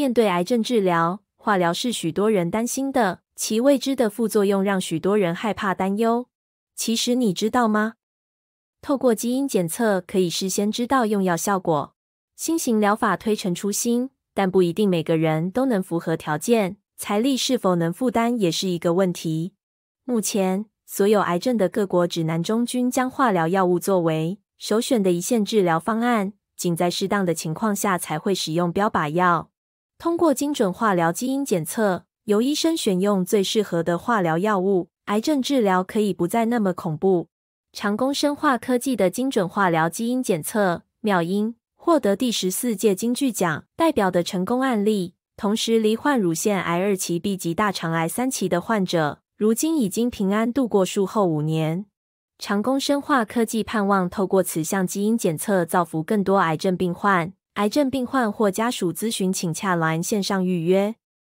面对癌症治疗，化疗是许多人担心的，其未知的副作用让许多人害怕担忧。其实你知道吗？透过基因检测可以事先知道用药效果。新型疗法推陈出新，但不一定每个人都能符合条件，财力是否能负担也是一个问题。目前，所有癌症的各国指南中均将化疗药物作为首选的一线治疗方案，仅在适当的情况下才会使用标靶药。通过精准化疗基因检测，由医生选用最适合的化疗药物，癌症治疗可以不再那么恐怖。长工生化科技的精准化疗基因检测，妙因获得第十四届金句奖，代表的成功案例。同时，罹患乳腺癌二期、B 级大肠癌三期的患者，如今已经平安度过术后五年。长工生化科技盼望透过此项基因检测，造福更多癌症病患。癌症病患或家属咨询，请洽蓝线上预约。